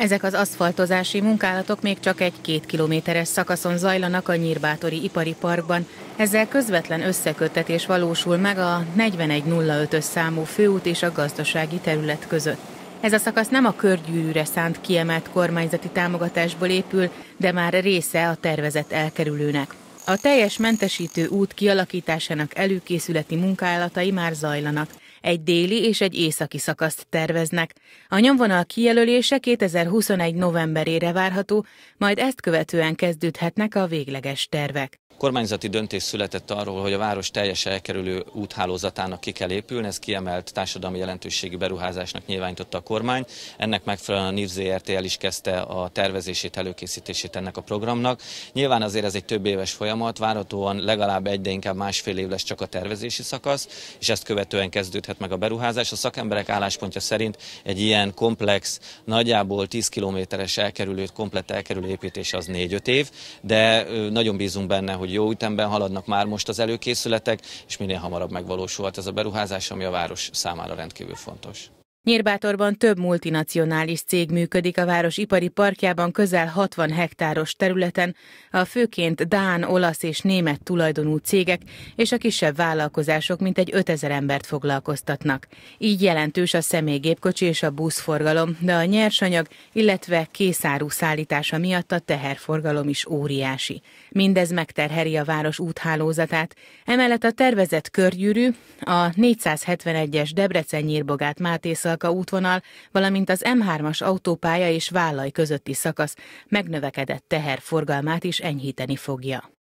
Ezek az aszfaltozási munkálatok még csak egy két kilométeres szakaszon zajlanak a Nyírbátori Ipari Parkban. Ezzel közvetlen összeköttetés valósul meg a 4105-ös számú főút és a gazdasági terület között. Ez a szakasz nem a körgyűrűre szánt kiemelt kormányzati támogatásból épül, de már része a tervezett elkerülőnek. A teljes mentesítő út kialakításának előkészületi munkálatai már zajlanak egy déli és egy északi szakaszt terveznek. A nyomvonal kijelölése 2021 novemberére várható, majd ezt követően kezdődhetnek a végleges tervek. Kormányzati döntés született arról, hogy a város teljes elkerülő úthálózatának ki kell épülni, ez kiemelt társadalmi jelentőségi beruházásnak nyilvánította a kormány. Ennek megfelelően a NIV ZRT el is kezdte a tervezését, előkészítését ennek a programnak. Nyilván azért ez egy több éves folyamat, várhatóan legalább egy, de inkább másfél év lesz csak a tervezési szakasz, és ezt követően kezdődhet meg a beruházás. A szakemberek álláspontja szerint egy ilyen komplex, nagyjából 10 kilométeres elkerülő, komplett elkerülő építés az 4-5 év, de nagyon bízunk benne, hogy hogy jó ütemben haladnak már most az előkészületek, és minél hamarabb megvalósulhat ez a beruházás, ami a város számára rendkívül fontos. Nyírbátorban több multinacionális cég működik a város ipari parkjában közel 60 hektáros területen, a főként Dán, olasz és német tulajdonú cégek és a kisebb vállalkozások mintegy 5000 embert foglalkoztatnak. Így jelentős a személygépkocsi és a buszforgalom, de a nyersanyag, illetve készárú szállítása miatt a teherforgalom is óriási. Mindez megterheri a város úthálózatát. Emellett a tervezett körgyűrű, a 471-es Debrecen-Nyírbogát Mátész Tiszalka útvonal, valamint az M3-as autópálya és vállai közötti szakasz megnövekedett teherforgalmát is enyhíteni fogja.